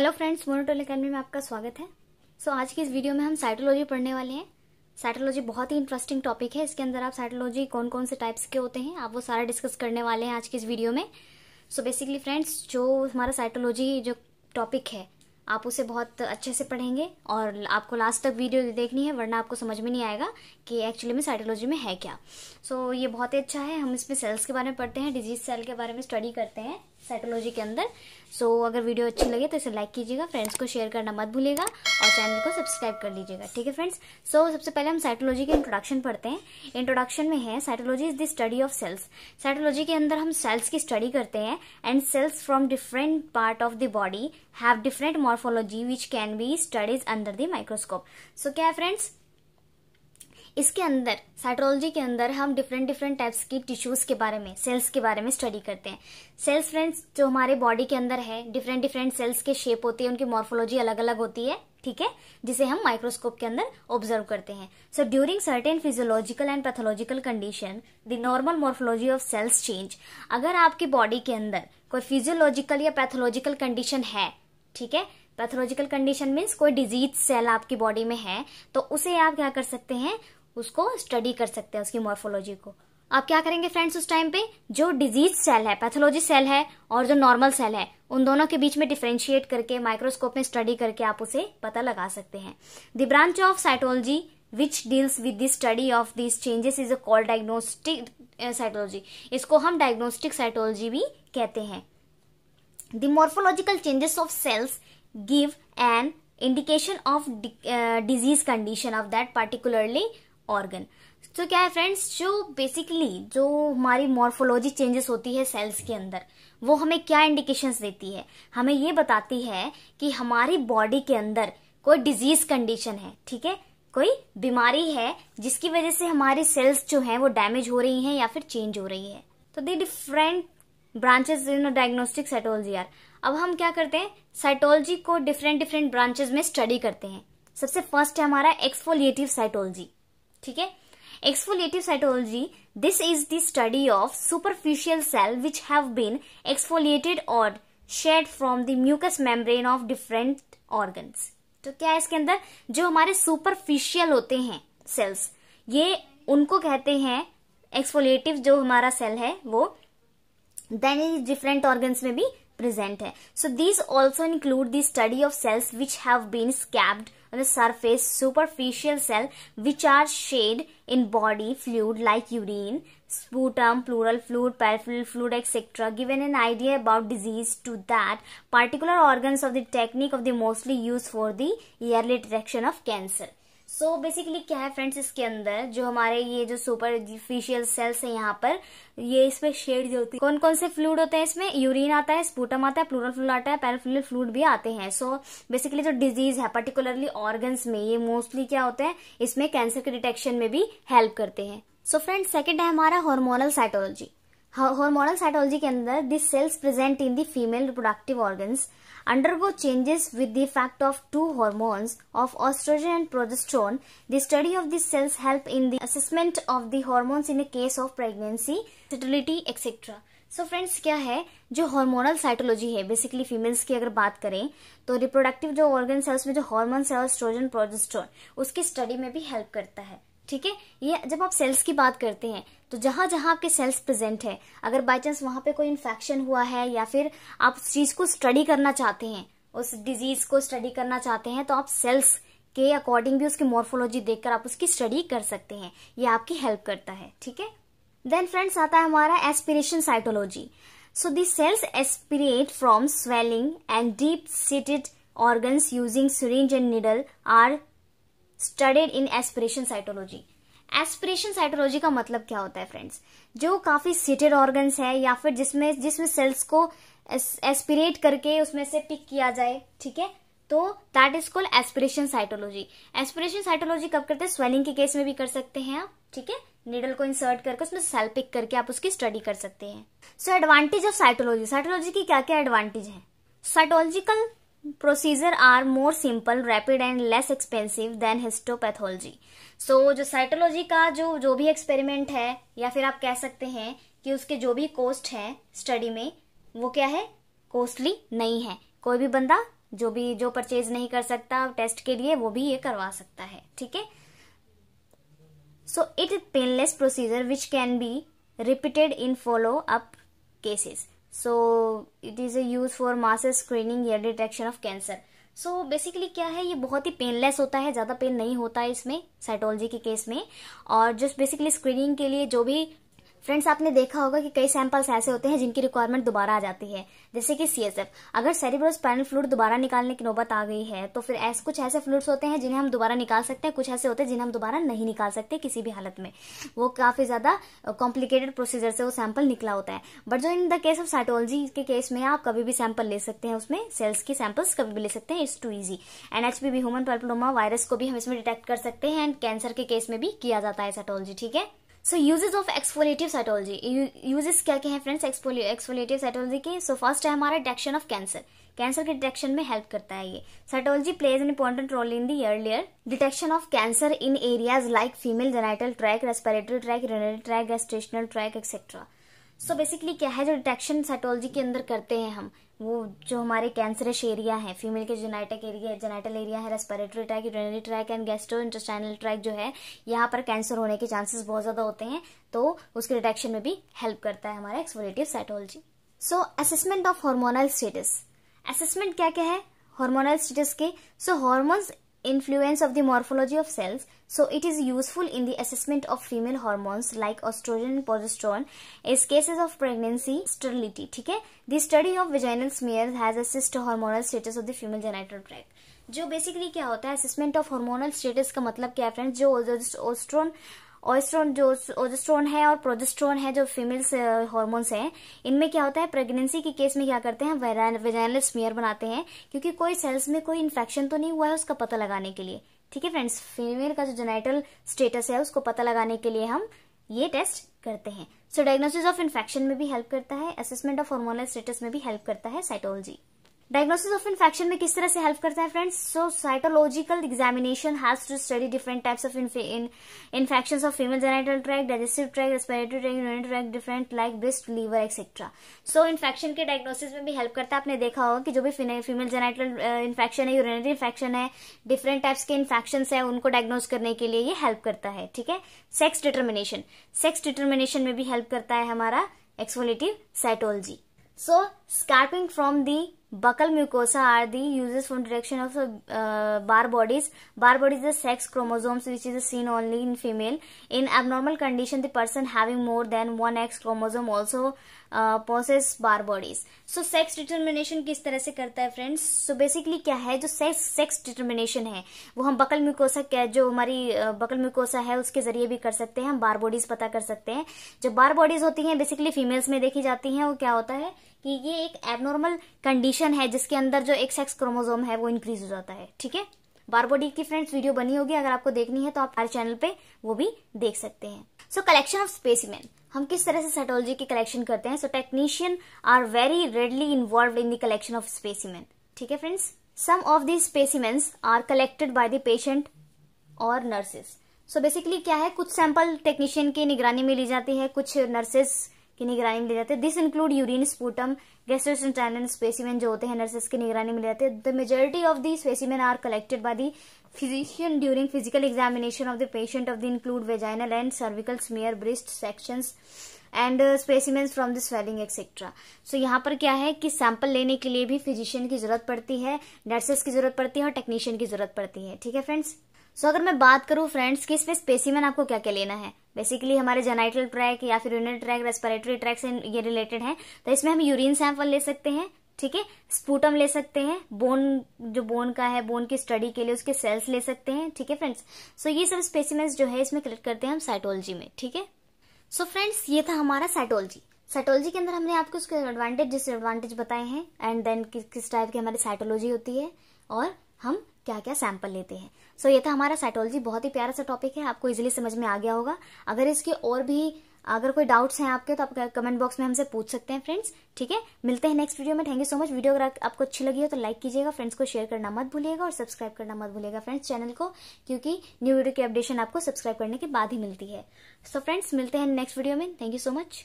Hello friends मोनोटोल academy में आपका स्वागत है सो so, आज की इस वीडियो में हम साइटोलॉजी पढ़ने वाले हैं साइटोलॉजी बहुत ही इंटरेस्टिंग टॉपिक है इसके अंदर आप साइटोलॉजी कौन कौन से टाइप्स के होते हैं आप वो सारा डिस्कस करने वाले हैं आज की इस वीडियो में सो बेसिकली फ्रेंड्स जो हमारा साइटोलॉजी जो टॉपिक है आप उसे बहुत अच्छे से पढ़ेंगे और आपको लास्ट तक वीडियो देखनी है वरना आपको समझ में नहीं आएगा कि एक्चुअली में साइटोलॉजी में है क्या सो so, ये बहुत ही अच्छा है हम इसमें सेल्स के बारे में पढ़ते हैं डिजीज सेल के बारे में स्टडी करते हैं साइकोलॉजी के अंदर सो so, अगर वीडियो अच्छी लगे तो इसे लाइक कीजिएगा फ्रेंड्स को शेयर करना मत भूलिएगा और चैनल को सब्सक्राइब कर लीजिएगा ठीक है फ्रेंड्स सो so, सबसे पहले हम साइकोलॉजी के इंट्रोडक्शन पढ़ते हैं इंट्रोडक्शन में है psychology is the study of cells psychology के अंदर हम सेल्स की स्टडी करते हैं and cells from different part of the body have different morphology which can be studies under the microscope so क्या है फ्रेंड्स इसके अंदर साइटोलॉजी के अंदर हम डिफरेंट डिफरेंट टाइप्स की टिश्यूज़ के बारे में सेल्स के बारे में स्टडी करते हैं सेल्स फ्रेंड्स जो हमारे बॉडी के अंदर है डिफरेंट डिफरेंट सेल्स के शेप होती है उनकी मॉर्फोलॉजी अलग अलग होती है ठीक है जिसे हम माइक्रोस्कोप के अंदर ऑब्जर्व करते हैं so during certain physiological and pathological condition the normal morphology of cells change अगर आपके बॉडी के अंदर कोई फिजियोलॉजिकल या पैथोलॉजिकल कंडीशन है ठीक है पैथोलॉजिकल कंडीशन मीन्स कोई डिजीज सेल आपकी बॉडी में है तो उसे आप क्या कर सकते हैं उसको स्टडी कर सकते हैं उसकी मॉर्फोलॉजी को आप क्या करेंगे फ्रेंड्स उस टाइम पे जो डिजीज सेल है पैथोलॉजी सेल है और जो नॉर्मल सेल है उन दोनों के बीच में डिफ्रेंशिएट करके माइक्रोस्कोप में स्टडी करके आप उसे पता लगा सकते हैं the branch of cytology which deals with the study of this changes is a call diagnostic cytology इसको हम डायग्नोस्टिक साइटोलॉजी भी कहते हैं the morphological changes of cells give an indication of disease condition of that particularly organ तो क्या है friends जो basically जो हमारी मॉर्फोलॉजी चेंजेस होती है सेल्स के अंदर वो हमें क्या इंडिकेशंस देती है हमें ये बताती है कि हमारी बॉडी के अंदर कोई डिजीज कंडीशन है ठीक है कोई बीमारी है जिसकी वजह से हमारी सेल्स जो है वो डैमेज हो रही हैं या फिर चेंज हो रही है तो the different branches in diagnostic cytology are अब हम क्या करते हैं साइटोलॉजी को डिफरेंट डिफरेंट ब्रांचेस में स्टडी करते हैं सबसे फर्स्ट है हमारा एक्सफोलिएटिव साइटोलॉजी ठीक है exfoliative cytology this is the study of superficial cell which have been exfoliated और shed from the mucous membrane of different organ तो क्या है इसके अंदर जो हमारे सुपरफिशियल होते हैं सेल्स ये उनको कहते हैं एक्सफोलिएटिव जो हमारा सेल है वो देन डिफरेंट ऑर्गन्स में भी प्रेजेंट है so this also include the study of cells which have been scraped the surface superficial cell which are shed in body fluid like urine, sputum, pleural fluid, peripheral fluid etc. Given an idea about disease to that particular organs of the technique of the mostly used for the early detection of cancer. So so basically क्या है friends इसके अंदर जो हमारे ये जो super fiscal sales हैं यहाँ पर ये इसमें शेड जो होती है कौन कौन से फ्लूड होते हैं इसमें यूरिन आता है स्पूटम आता है प्लूरल फ्लूड आता है पैराफ्लूरल फ्लूड भी आते हैं सो so, बेसिकली जो डिजीज है पर्टिकुलरली ऑर्गन्स में ये मोस्टली क्या होते हैं इसमें कैंसर के डिटेक्शन में भी हेल्प करते हैं सो फ्रेंड सेकेंड है हमारा हॉर्मोनल साइटोलॉजी हॉर्मोनल साइटोलॉजी के अंदर this cells present in the female reproductive organs undergo changes with the effect of two hormones of oestrogen and progesterone the study of this cells help in the assessment of the hormones in the case of pregnancy fertility et cetera so friends क्या है जो hormonal cytology है basically females की अगर बात करें तो reproductive जो ऑर्गन है उसमें जो हार्मोन्स है ऑस्ट्रोजन प्रोजेस्ट्रोन उसकी स्टडी में भी हेल्प करता है ठीक है ये जब आप सेल्स की बात करते हैं तो जहां जहां आपके सेल्स प्रेजेंट है अगर बाई चांस वहां पे कोई इन्फेक्शन हुआ है या फिर आप उस चीज़ को स्टडी करना चाहते हैं उस डिजीज को स्टडी करना चाहते हैं तो आप सेल्स के अकॉर्डिंग भी उसकी मॉर्फोलॉजी देखकर आप उसकी स्टडी कर सकते हैं ये आपकी हेल्प करता है ठीक है देन फ्रेंड्स आता है हमारा aspiration cytology so the cells aspirate from swelling and deep seated organs using syringe and needle are studied in aspiration cytology aspiration cytology का मतलब क्या होता है फ्रेंड्स जो काफी सीटेड ऑर्गन्स है या फिर जिसमें जिसमें सेल्स को एस्पिरेट करके उसमें से पिक किया जाए ठीक है तो that is called aspiration cytology aspiration cytology कब करते हैं स्वेलिंग के केस में भी कर सकते हैं आप ठीक है नीडल को इंसर्ट करके उसमें सेल पिक करके आप उसकी स्टडी कर सकते हैं so advantage of cytology cytology की क्या क्या एडवांटेज है cytological procedure are more simple rapid and less expensive than histopathology so जो साइटोलॉजी का जो जो भी एक्सपेरिमेंट है या फिर आप कह सकते हैं कि उसके जो भी कॉस्ट है स्टडी में वो क्या है कॉस्टली नहीं है कोई भी बंदा जो भी जो परचेज नहीं कर सकता टेस्ट के लिए वो भी ये करवा सकता है ठीक है so it painless procedure which can be repeated in follow up cases so it is a use for masses screening या detection of cancer so basically क्या है ये बहुत ही पेनलेस होता है ज़्यादा पेन नहीं होता है इसमें साइटोलॉजी के केस में और जस्ट बेसिकली स्क्रीनिंग के लिए जो भी फ्रेंड्स आपने देखा होगा कि कई सैंपल्स ऐसे होते हैं जिनकी रिक्वायरमेंट दोबारा आ जाती है जैसे कि सीएसएफ अगर सेरिब्रो स्पाइनल फ्लूड दोबारा निकालने की नौबत आ गई है तो फिर ऐसे कुछ ऐसे फ्लूड्स होते हैं जिन्हें हम दोबारा निकाल सकते हैं कुछ ऐसे होते हैं जिन्हें हम दोबारा नहीं निकाल सकते किसी भी हालत में वो काफी ज्यादा कॉम्प्लिकेटेड प्रोसीजर से वो सैंपल निकला होता है बट जो in the case of cytology के केस में आप कभी भी सैंपल ले सकते हैं उसमें सेल्स की सैंपल्स कभी भी ले सकते हैं it's too easy NHP HPV human papilloma virus को भी हम इसमें डिटेक्ट कर सकते हैं एंड कैंसर के केस में भी किया जाता है साइटोलॉजी ठीक है so uses of exfoliative cytology uses क्या क्या है फ्रेंड्स एक्सपोलेटिव साइटोलॉजी के सो फर्स्ट है हमारा डिटेक्शन ऑफ कैंसर कैंसर के डिटेक्शन में हेल्प करता है ये cytology plays an important role in the earlier detection of cancer in areas like female genital tract respiratory tract renal tract gestational tract etcetera so so basically क्या है जो detection cytology के अंदर करते हैं हम वो जो हमारे कैंसरस एरिया है फीमेल के जेनाइटिक एरिया जेनाइटल एरिया है respiratory tract urinary tract and gastro intestinal tract जो है यहाँ पर कैंसर होने के चांसेस बहुत ज़्यादा होते हैं तो उसके डिटेक्शन में भी हेल्प करता है हमारा exfoliative cytology so assessment of hormonal status assessment क्या क्या है हार्मोनल स्टेटस के so so, hormones influence of the morphology of cells so it is useful in the assessment of female hormones like estrogen and progesterone as cases of pregnancy sterility ठीक है the study of vaginal smears has assessed hormonal status of the female genital tract जो basically क्या होता है assessment of hormonal status का मतलब क्या है फ्रेंड्स जो ओस्ट्रोन ओस्ट्रोन जो ओजेस्ट्रोन है और प्रोजेस्ट्रोन है जो फीमेल्स हॉर्मोन्स हैं इनमें क्या होता है प्रेगनेंसी के केस में क्या करते हैं वेजाइनल स्मियर बनाते हैं क्योंकि कोई सेल्स में कोई इन्फेक्शन तो नहीं हुआ है उसका पता लगाने के लिए ठीक है फ्रेंड्स फीमेल का जो जेनाइटल स्टेटस है उसको पता लगाने के लिए हम ये टेस्ट करते हैं सो डायग्नोसिस ऑफ इन्फेक्शन में भी हेल्प करता है असेसमेंट ऑफ हॉर्मोनल स्टेटस में भी हेल्प करता है साइटोलॉजी डायग्नोसिस ऑफ इन्फेक्शन में किस तरह से हेल्प करता है friends so cytological examination has to study different types of infection of female genital tract digestive tract respiratory tract unit tract different like breast liver etcetera so infection के diagnosis में भी help करता है आपने देखा होगा कि जो भी फीमेल जेनाइटल इन्फेक्शन है यूरिनरी इन्फेक्शन है डिफरेंट टाइप्स के इन्फेक्शन है उनको डायग्नोज करने के लिए ये हेल्प करता है ठीक है सेक्स डिटर्मिनेशन सेक्स डिटर्मिनेशन में भी हेल्प करता है हमारा exfoliative cytology So scarping from the buccal mucosa are the uses from direction of uh, bar bodies. Bar bodies the sex chromosomes which is seen only in female. In abnormal condition the person having more than one X chromosome also possess Barr bodies so sex determination किस तरह से करता है friends सो basically क्या है जो sex sex determination है वो हम बकल म्यूकोसा जो हमारी बकल म्यूकोसा है उसके जरिए भी कर सकते हैं हम बार बॉडीज पता कर सकते हैं जो बार बॉडीज होती हैं बेसिकली फीमेल्स में देखी जाती हैं वो क्या होता है कि ये एक एबनॉर्मल कंडीशन है जिसके अंदर जो एक सेक्स क्रोमोजोम है वो इंक्रीज हो जाता है ठीक है बार बॉडी की फ्रेंड्स वीडियो बनी होगी अगर आपको देखनी है तो आप हमारे चैनल पे वो भी देख सकते हैं सो कलेक्शन ऑफ स्पेसिमेन हम किस तरह से साइटोलॉजी के कलेक्शन करते हैं सो टेक्नीशियन आर वेरी रेडली involve in the collection of specimen ठीक है friends some of the specimens are collected by the patient और नर्सेस सो बेसिकली क्या है कुछ सैंपल टेक्नीशियन की निगरानी में ली जाती है कुछ नर्सेस की निगरानी में ले जाते हैं this include urine sputum gastrointestinal specimen जो होते हैं नर्सेस की निगरानी में ले जाते हैं the majority of the specimen are collected by the physician during physical examination of the patient of the include vaginal and cervical smear breast section and specimen from the swelling etcetera so यहाँ पर क्या है कि sample लेने के लिए भी physician की जरूरत पड़ती है नर्सेस की जरूरत पड़ती है और टेक्नीशियन की जरूरत पड़ती है ठीक है फ्रेंड्स सो so, अगर मैं बात करूँ फ्रेंड्स कि इसमें स्पेसिमेन आपको क्या क्या लेना है बेसिकली हमारे जेनाइटल ट्रैक या फिर यूनिट ट्रैक रेस्पिरेटरी ट्रैक से ये रिलेटेड है तो इसमें हम यूरिन सैंपल ले सकते हैं ठीक है स्पूटम ले सकते हैं बोन जो बोन का है बोन की स्टडी के लिए उसके सेल्स ले सकते हैं ठीक है फ्रेंड्स सो ये सब स्पेसिमेंट जो है इसमें कलेक्ट करते हैं हम साइटोलॉजी में ठीक है सो फ्रेंड्स ये था हमारा साइटोलॉजी साइटोलॉजी के अंदर हमने आपको उसके एडवांटेज डिसएडवांटेज बताए हैं एंड देन किस किस टाइप की हमारी साइटोलॉजी होती है और हम क्या क्या सैंपल लेते हैं सो so, ये था हमारा साइटोलॉजी बहुत ही प्यारा सा टॉपिक है आपको इजीली समझ में आ गया होगा अगर इसके और भी अगर कोई डाउट्स हैं आपके तो आप कमेंट बॉक्स में हमसे पूछ सकते हैं फ्रेंड्स ठीक है मिलते हैं नेक्स्ट वीडियो में thank you so much video अगर आपको अच्छी लगी हो तो लाइक कीजिएगा फ्रेंड्स को शेयर करना मत भूलिएगा और सब्सक्राइब करना मत भूलिएगा फ्रेंड्स चैनल को क्योंकि न्यू वीडियो की अपडेशन आपको सब्सक्राइब करने के बाद ही मिलती है सो so, फ्रेंड्स मिलते हैं नेक्स्ट वीडियो में थैंक यू सो मच